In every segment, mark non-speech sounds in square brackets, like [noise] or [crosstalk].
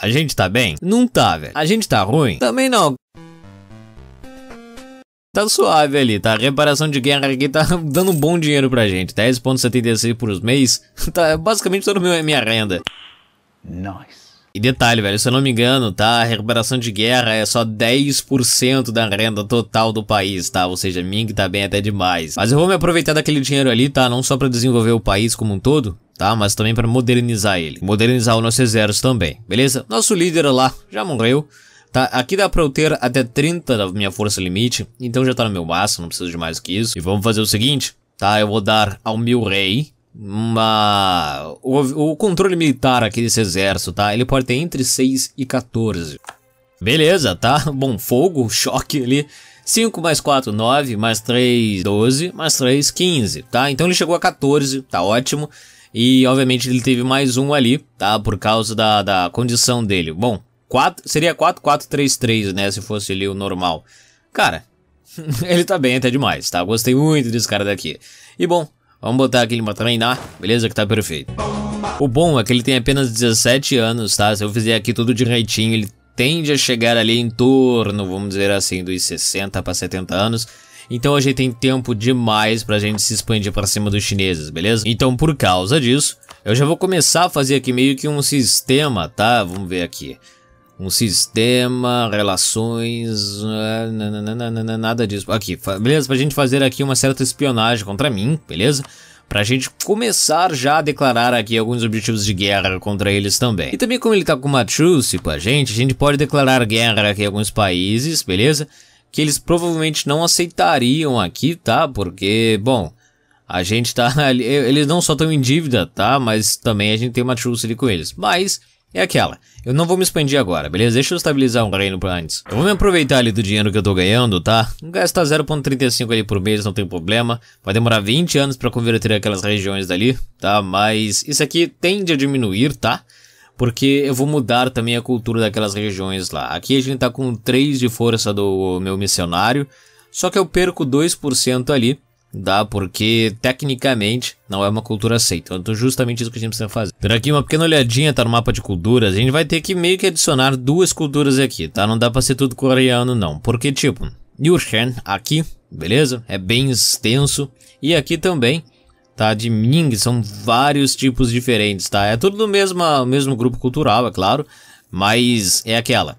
A gente tá bem? Não tá, velho. A gente tá ruim? Também não. Tá suave ali, tá? A reparação de guerra aqui tá [laughs] dando um bom dinheiro pra gente. 10,76 por mês. [laughs] Tá basicamente toda minha renda. Nice. E detalhe, velho, se eu não me engano, tá? A recuperação de guerra é só 10% da renda total do país, tá? Ou seja, Ming tá bem até demais. Mas eu vou me aproveitar daquele dinheiro ali, tá? Não só pra desenvolver o país como um todo, tá? Mas também para modernizar ele. Modernizar o nosso exército também, beleza? Nosso líder lá já morreu. Tá, aqui dá pra eu ter até 30 da minha força limite, então já tá no meu máximo, não preciso de mais que isso. E vamos fazer o seguinte, tá? Eu vou dar ao meu rei, uma... O, o controle militar aqui desse exército, tá? Ele pode ter entre 6 e 14. Beleza, tá? [laughs] Bom, fogo, choque ali. 5 mais 4, 9, mais 3, 12, mais 3, 15, tá? Então ele chegou a 14, tá ótimo. E, obviamente, ele teve mais um ali, tá? Por causa da, da condição dele. Bom, 4, seria 4, 4, 3, 3, né? Se fosse ali o normal. Cara, [laughs] ele tá bem até demais, tá? Gostei muito desse cara daqui. E bom, Vamos botar aqui ele também, dá? Beleza, que tá perfeito. O bom é que ele tem apenas 17 anos, tá? Se eu fizer aqui tudo direitinho, ele tende a chegar ali em torno, vamos dizer assim, dos 60 para 70 anos. Então a gente tem tempo demais pra gente se expandir pra cima dos chineses, beleza? Então por causa disso, eu já vou começar a fazer aqui meio que um sistema, tá? Vamos ver aqui um sistema, relações, nada disso. Aqui, beleza? Pra gente fazer aqui uma certa espionagem contra mim, beleza? Pra gente começar já a declarar aqui alguns objetivos de guerra contra eles também. E também como ele tá com uma truce pra a gente, a gente pode declarar guerra aqui em alguns países, beleza? Que eles provavelmente não aceitariam aqui, tá? Porque, bom, a gente tá... [laughs] Eles não só estão em dívida, tá? Mas também a gente tem uma truce ali com eles. Mas... É aquela, eu não vou me expandir agora, beleza? Deixa eu estabilizar um reino pra antes. Eu vou me aproveitar ali do dinheiro que eu tô ganhando, tá? Gastar 0.35 ali por mês não tem problema. Vai demorar 20 anos pra converter aquelas regiões dali, tá? Mas isso aqui tende a diminuir, tá? porque eu vou mudar também a cultura daquelas regiões lá. Aqui a gente tá com 3 de força do meu missionário, só que eu perco 2% ali, dá Porque tecnicamente não é uma cultura aceita. Então, justamente isso que a gente precisa fazer. Dando aqui, uma pequena olhadinha, tá no mapa de culturas. A gente vai ter que meio que adicionar duas culturas aqui, tá? Não dá pra ser tudo coreano, não. Porque, tipo, Yurshen aqui, beleza? É bem extenso. E aqui também, tá? De Ming, são vários tipos diferentes, tá? É tudo do mesmo, mesmo grupo cultural, é claro. Mas é aquela.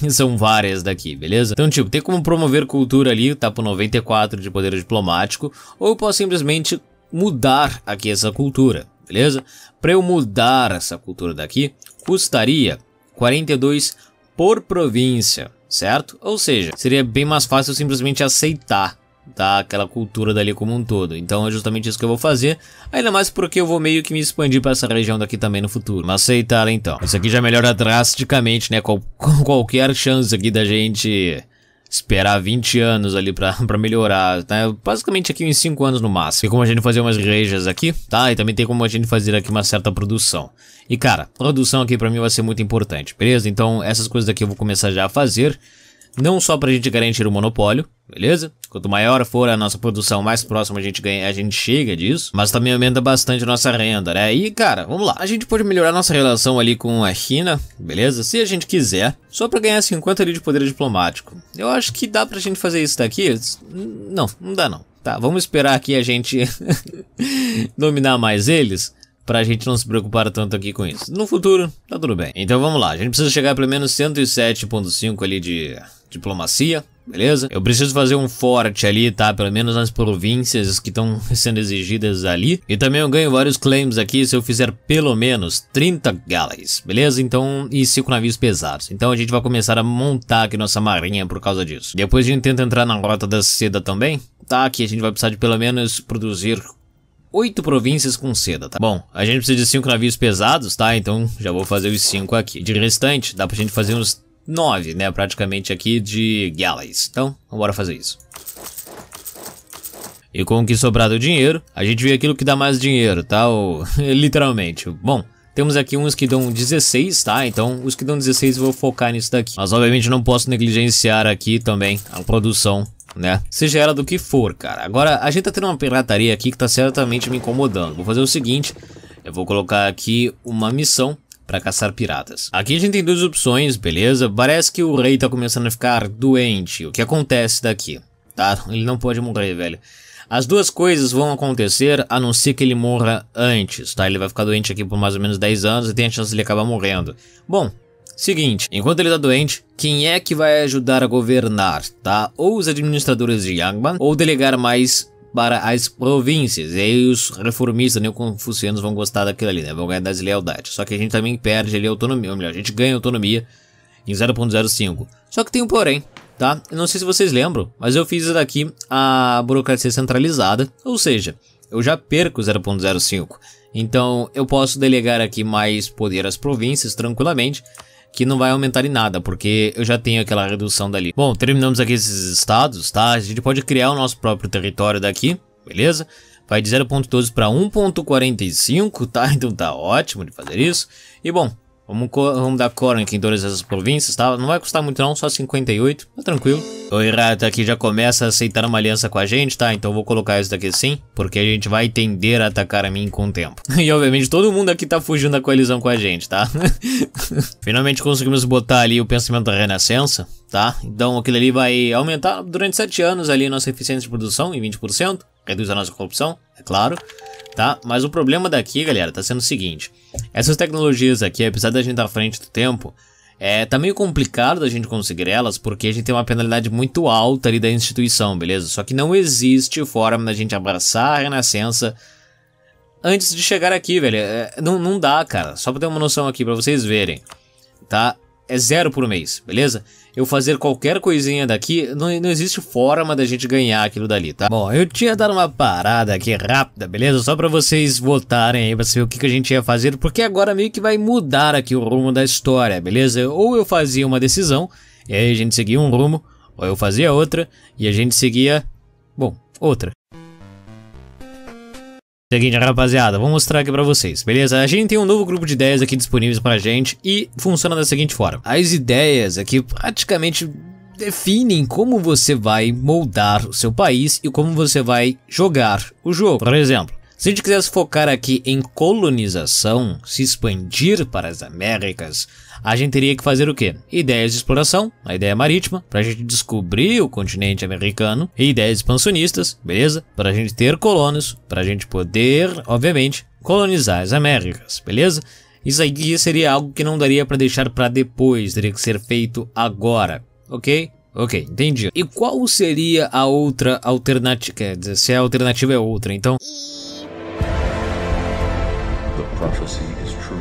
[laughs] São várias daqui, beleza? Então, tipo, tem como promover cultura ali, tá pro 94 de poder diplomático, ou eu posso simplesmente mudar aqui essa cultura, beleza? Para eu mudar essa cultura daqui, custaria 42 por província, certo? Ou seja, seria bem mais fácil simplesmente aceitar tá aquela cultura dali como um todo. Então é justamente isso que eu vou fazer, ainda mais porque eu vou meio que me expandir para essa região daqui também no futuro. Mas aceitar então. Isso aqui já melhora drasticamente, né, com [laughs] qualquer chance aqui da gente esperar 20 anos ali pra, [laughs] pra melhorar, né? Basicamente aqui uns 5 anos no máximo. Tem como a gente fazer umas rejas aqui, tá? E também tem como a gente fazer aqui uma certa produção. E cara, produção aqui pra mim vai ser muito importante, beleza? Então essas coisas aqui eu vou começar já a fazer. Não só pra gente garantir o monopólio, beleza? Quanto maior for a nossa produção, mais próximo a gente ganha, a gente chega disso, mas também aumenta bastante a nossa renda, né? E cara, vamos lá. A gente pode melhorar nossa relação ali com a China, beleza? Se a gente quiser, só para ganhar 50 ali de poder diplomático. Eu acho que dá pra gente fazer isso daqui? Não, não dá não. Tá, vamos esperar aqui a gente dominar [laughs] mais eles pra gente não se preocupar tanto aqui com isso. No futuro, tá tudo bem. Então vamos lá, a gente precisa chegar a pelo menos 107.5 ali de diplomacia beleza? Eu preciso fazer um forte ali, tá? Pelo menos nas províncias que estão [laughs] sendo exigidas ali. E também eu ganho vários claims aqui se eu fizer pelo menos 30 galleys, beleza? Então, e 5 navios pesados. Então a gente vai começar a montar aqui nossa marinha por causa disso. Depois a gente tenta entrar na Rota da Seda também, tá? aqui a gente vai precisar de pelo menos produzir oito províncias com seda, tá? Bom, a gente precisa de cinco navios pesados, tá? Então já vou fazer os cinco aqui. De restante, dá pra gente fazer uns 9, né, praticamente aqui de galleys. Então, vamos fazer isso. E com o que sobrar do dinheiro, a gente vê aquilo que dá mais dinheiro, tá? O, [laughs] literalmente. Bom, temos aqui uns que dão 16, tá? Então, os que dão 16 eu vou focar nisso daqui. Mas, obviamente, não posso negligenciar aqui também a produção né? Seja ela do que for, cara. Agora, a gente tá tendo uma pirataria aqui que tá certamente me incomodando. Vou fazer o seguinte, eu vou colocar aqui uma missão para caçar piratas. Aqui a gente tem duas opções, beleza? Parece que o rei tá começando a ficar doente. O que acontece daqui? Tá? Ele não pode morrer, velho. As duas coisas vão acontecer a não ser que ele morra antes, tá? Ele vai ficar doente aqui por mais ou menos 10 anos e tem a chance de ele acabar morrendo. Bom, seguinte, enquanto ele tá doente, quem é que vai ajudar a governar, tá? Ou os administradores de Yangban, ou delegar mais para as províncias. E aí os reformistas confucianos vão gostar daquilo ali, né? Vão ganhar das deslealdade. Só que a gente também perde ali autonomia, ou melhor, a gente ganha autonomia em 0.05. Só que tem um porém, tá? Eu não sei se vocês lembram, mas eu fiz daqui a burocracia centralizada, ou seja, eu já perco 0.05. Então eu posso delegar aqui mais poder às províncias tranquilamente que não vai aumentar em nada, porque eu já tenho aquela redução dali. Bom, terminamos aqui esses estados, tá? A gente pode criar o nosso próprio território daqui, beleza? Vai de 0.12 para 1.45, tá? [laughs] Então tá ótimo de fazer isso. E bom, Vamos, vamos dar cor aqui em todas essas províncias, tá? Não vai custar muito não, só 58, tá tranquilo. O Irata aqui já começa a aceitar uma aliança com a gente, tá? Então eu vou colocar isso daqui sim, porque a gente vai tender a atacar a mim com o tempo. [laughs] E obviamente todo mundo aqui tá fugindo da coalizão com a gente, tá? [laughs] Finalmente conseguimos botar ali o pensamento da renascença, tá? Então aquilo ali vai aumentar durante 7 anos ali nossa eficiência de produção em 20%, reduz a nossa corrupção, é claro, tá? Mas o problema daqui, galera, tá sendo o seguinte. Essas tecnologias aqui, apesar da gente estar tá à frente do tempo, é, tá meio complicado da gente conseguir elas, porque a gente tem uma penalidade muito alta ali da instituição, beleza? Só que não existe forma da gente abraçar a Renascença antes de chegar aqui, velho. É, não, não dá, cara. Só pra ter uma noção aqui, pra vocês verem, tá? é zero por mês, beleza? Eu fazer qualquer coisinha daqui, não, não existe forma da gente ganhar aquilo dali, tá? Bom, eu tinha dado uma parada aqui rápida, beleza? Só pra vocês votarem aí pra saber o que, que a gente ia fazer, porque agora meio que vai mudar aqui o rumo da história, beleza? Ou eu fazia uma decisão, e aí a gente seguia um rumo, ou eu fazia outra, e a gente seguia, bom, outra. Seguinte, rapaziada, vou mostrar aqui pra vocês, beleza? A gente tem um novo grupo de ideias aqui disponíveis pra gente e funciona da seguinte forma. As ideias aqui praticamente definem como você vai moldar o seu país e como você vai jogar o jogo. Por exemplo, se a gente quisesse focar aqui em colonização, se expandir para as Américas, a gente teria que fazer o quê? Ideias de exploração, a ideia marítima, para a gente descobrir o continente americano, e ideias expansionistas, beleza? Para a gente ter colonos, para a gente poder, obviamente, colonizar as Américas, beleza? Isso aqui seria algo que não daria para deixar para depois, teria que ser feito agora, ok? Ok, entendi. E qual seria a outra alternativa? Quer dizer, se a alternativa é outra, então prophecy is true.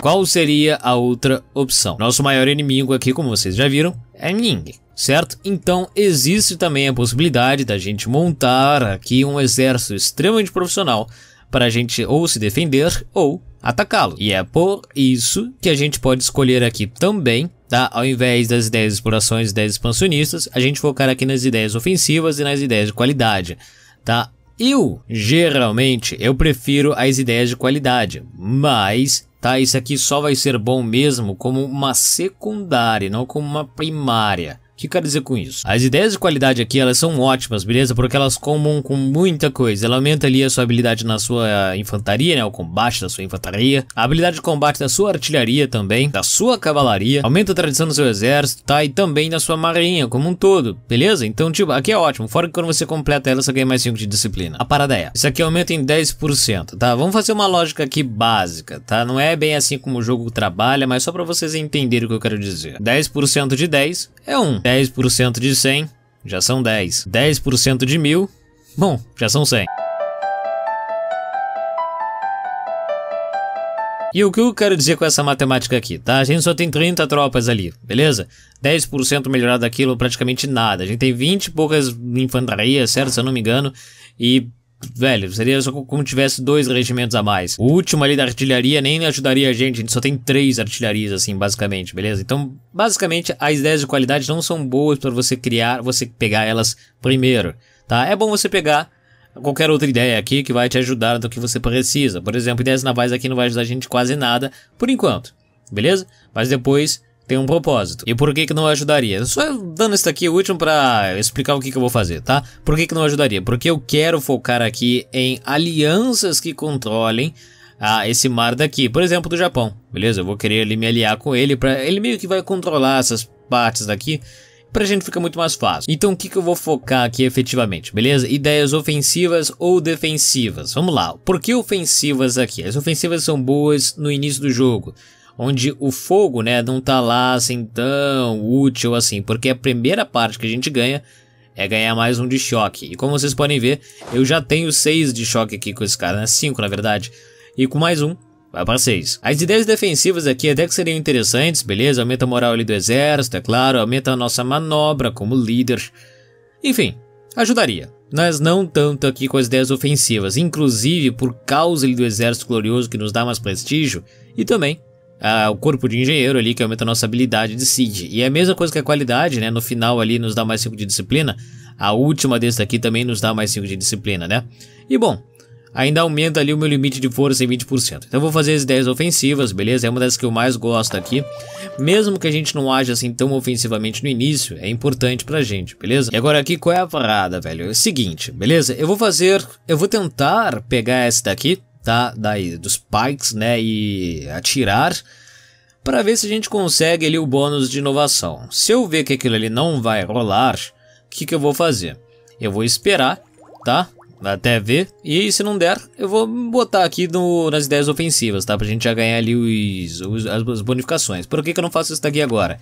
Qual seria a outra opção? Nosso maior inimigo aqui, como vocês já viram, é Ming, certo? Então existe também a possibilidade da gente montar aqui um exército extremamente profissional para a gente ou se defender ou atacá-lo. E é por isso que a gente pode escolher aqui também, tá? Ao invés das ideias explorações e ideias expansionistas, a gente focar aqui nas ideias ofensivas e nas ideias de qualidade, tá? Eu, geralmente, eu prefiro as ideias de qualidade, mas tá, isso aqui só vai ser bom mesmo como uma secundária, não como uma primária. O que eu quero dizer com isso? As ideias de qualidade aqui, elas são ótimas, beleza? Porque elas combam com muita coisa. Ela aumenta ali a sua habilidade na sua infantaria, né? O combate da sua infantaria. A habilidade de combate da sua artilharia também. Da sua cavalaria. Aumenta a tradição do seu exército, tá? E também da sua marinha como um todo, beleza? Então, tipo, aqui é ótimo. Fora que quando você completa ela, você ganha mais 5 de disciplina. A parada é, isso aqui aumenta em 10%, tá? Vamos fazer uma lógica aqui básica, tá? Não é bem assim como o jogo trabalha, mas só pra vocês entenderem o que eu quero dizer. 10% de 10 é 1. 10% de 100, já são 10. 10% de 1000, bom, já são 100. E o que eu quero dizer com essa matemática aqui, tá? A gente só tem 30 tropas ali, beleza? 10% melhorado daquilo, praticamente nada. A gente tem 20 poucas infantarias, certo? Se eu não me engano. E Velho, seria só como tivesse dois regimentos a mais. O último ali da artilharia nem ajudaria a gente, a gente só tem três artilharias, assim, basicamente, beleza? Então, basicamente, as ideias de qualidade não são boas para você criar, você pegar elas primeiro, tá? É bom você pegar qualquer outra ideia aqui que vai te ajudar do que você precisa. Por exemplo, ideias navais aqui não vai ajudar a gente quase nada, por enquanto, beleza? Mas depois tem um propósito. E por que que não ajudaria? Só dando isso aqui último para explicar o que que eu vou fazer, tá? Por que que não ajudaria? Porque eu quero focar aqui em alianças que controlem ah, esse mar daqui, por exemplo, do Japão, beleza? Eu vou querer ali, me aliar com ele para ele meio que vai controlar essas partes daqui pra gente fica muito mais fácil. Então o que, que eu vou focar aqui efetivamente, beleza? Ideias ofensivas ou defensivas. Vamos lá, por que ofensivas aqui? As ofensivas são boas no início do jogo, onde o fogo, né, não tá lá assim tão útil assim, porque a primeira parte que a gente ganha é ganhar mais um de choque. E como vocês podem ver, eu já tenho 6 de choque aqui com esse cara, né? 5 na verdade. E com mais um, vai para 6. As ideias defensivas aqui até que seriam interessantes, beleza? Aumenta a moral ali do exército, é claro, aumenta a nossa manobra como líder. Enfim, ajudaria. Mas não tanto aqui com as ideias ofensivas, inclusive por causa do exército glorioso que nos dá mais prestígio e também ah, o corpo de engenheiro ali que aumenta a nossa habilidade de seed. E é a mesma coisa que a qualidade, né? No final ali nos dá mais 5 de disciplina. A última desse daqui também nos dá mais 5 de disciplina, né? E bom, ainda aumenta ali o meu limite de força em 20%. Então eu vou fazer as ideias ofensivas, beleza? É uma das que eu mais gosto aqui. Mesmo que a gente não haja assim tão ofensivamente no início, é importante pra gente, beleza? E agora aqui qual é a parada, velho? É o seguinte, beleza? Eu vou fazer... Eu vou tentar pegar essa daqui tá? dos pikes, né? E atirar para ver se a gente consegue ali o bônus de inovação. Se eu ver que aquilo ali não vai rolar, o que, que eu vou fazer? Eu vou esperar, tá? Até ver. E se não der, eu vou botar aqui no, nas ideias ofensivas, tá? Pra gente já ganhar ali os, os as bonificações. Por que, que eu não faço isso daqui agora?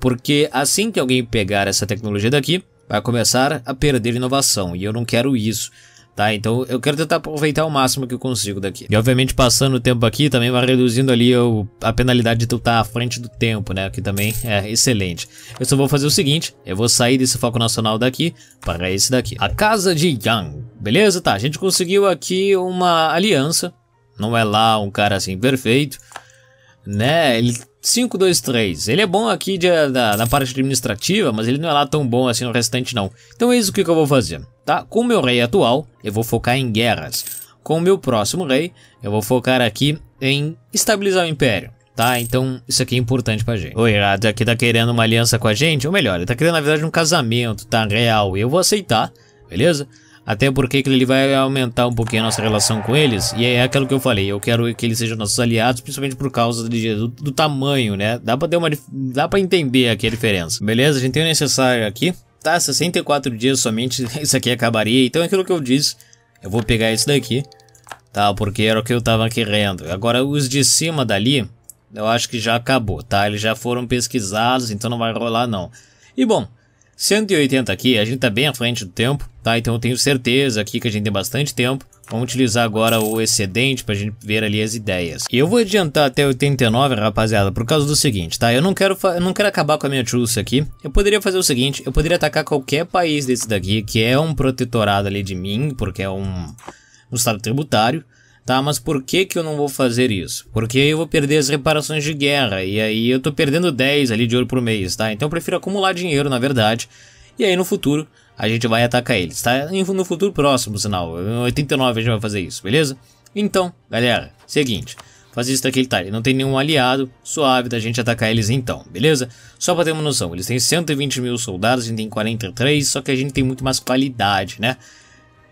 Porque assim que alguém pegar essa tecnologia daqui, vai começar a perder inovação. E eu não quero isso tá? Então eu quero tentar aproveitar o máximo que eu consigo daqui. E obviamente passando o tempo aqui também vai reduzindo ali o, a penalidade de tu estar tá à frente do tempo, né? Que também é excelente. Eu só vou fazer o seguinte, eu vou sair desse foco nacional daqui para esse daqui. A casa de Yang, beleza? Tá, a gente conseguiu aqui uma aliança. Não é lá um cara assim perfeito, né? Ele 3. Ele é bom aqui de, da, da parte administrativa, mas ele não é lá tão bom assim no restante não. Então é isso que eu vou fazer tá? Com o meu rei atual, eu vou focar em guerras. Com o meu próximo rei, eu vou focar aqui em estabilizar o império. Tá, então isso aqui é importante pra gente. O Irado aqui tá querendo uma aliança com a gente, ou melhor, ele tá querendo na verdade um casamento, tá, real, e eu vou aceitar, beleza? Até porque ele vai aumentar um pouquinho a nossa relação com eles, e é aquilo que eu falei, eu quero que eles sejam nossos aliados, principalmente por causa de, do, do, tamanho, né? Dá pra, ter uma, dá pra entender aqui a diferença, beleza? A gente tem o necessário aqui, gastar 64 dias somente, [laughs] isso aqui acabaria. Então é aquilo que eu disse, eu vou pegar isso daqui, tá? Porque era o que eu tava querendo. Agora os de cima dali, eu acho que já acabou, tá? Eles já foram pesquisados, então não vai rolar não. E bom, 180 aqui, a gente tá bem à frente do tempo, tá? Então eu tenho certeza aqui que a gente tem bastante tempo. Vamos utilizar agora o excedente pra gente ver ali as ideias. E eu vou adiantar até 89, rapaziada, por causa do seguinte, tá? Eu não quero, eu não quero acabar com a minha truce aqui. Eu poderia fazer o seguinte, eu poderia atacar qualquer país desse daqui, que é um protetorado ali de mim, porque é um, um estado tributário. Tá, mas por que que eu não vou fazer isso? Porque eu vou perder as reparações de guerra, e aí eu tô perdendo 10 ali de ouro por mês, tá? Então eu prefiro acumular dinheiro, na verdade, e aí no futuro a gente vai atacar eles, tá? No futuro próximo, sinal, em 89 a gente vai fazer isso, beleza? Então, galera, seguinte, fazer isso daquele tá, ele não tem nenhum aliado, suave da gente atacar eles então, beleza? Só pra ter uma noção, eles têm 120 mil soldados, a gente tem 43, só que a gente tem muito mais qualidade, né?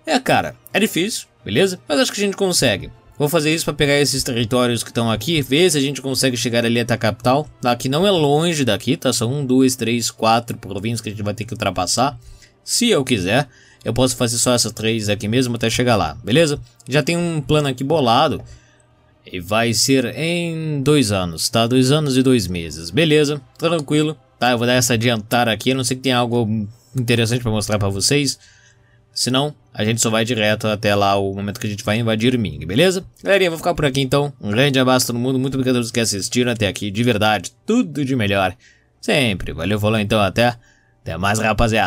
É, cara, é difícil, beleza? Mas acho que a gente consegue. Vou fazer isso para pegar esses territórios que estão aqui, ver se a gente consegue chegar ali até a capital. Aqui não é longe daqui, tá? São um, dois, três, quatro províncias que a gente vai ter que ultrapassar. Se eu quiser, eu posso fazer só essas três aqui mesmo até chegar lá, beleza? Já tem um plano aqui bolado. E vai ser em dois anos, tá? Dois anos e dois meses, beleza? Tranquilo. Tá, eu vou dar essa adiantar aqui, a não sei que tem algo interessante para mostrar para vocês. Senão, a gente só vai direto até lá o momento que a gente vai invadir o Ming, beleza? Galerinha, vou ficar por aqui então. Um grande abraço a todo mundo. Muito obrigado a todos que assistiram até aqui. De verdade, tudo de melhor. Sempre. Valeu, falou então. Até, até mais, rapaziada.